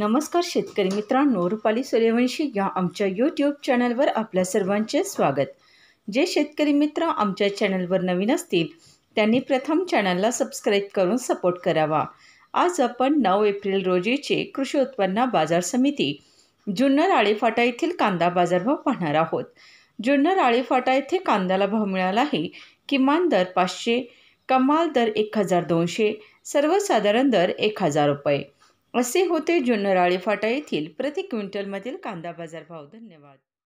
नमस्कार शेतकरी मित्रांनो रुपाली सूर्यवंशी या आमच्या यूट्यूब चॅनलवर आपल्या सर्वांचे स्वागत जे शेतकरी मित्र आमच्या चॅनलवर नवीन असतील त्यांनी प्रथम चॅनलला सबस्क्राईब करून सपोर्ट करावा आज आपण नऊ एप्रिल रोजीचे कृषी उत्पन्न बाजार समिती जुन्नर आळेफाटा येथील कांदा बाजारभाव पाहणार आहोत जुन्नर आळेफाटा येथे कांद्याला भाव मिळाला आहे किमान दर पाचशे कमाल दर एक हजार दोनशे सर्वसाधारण दर एक हजार रुपये असे होते जुन्नराळे फाटा येथील प्रति क्विंटलमधील कांदा बाजार भाव धन्यवाद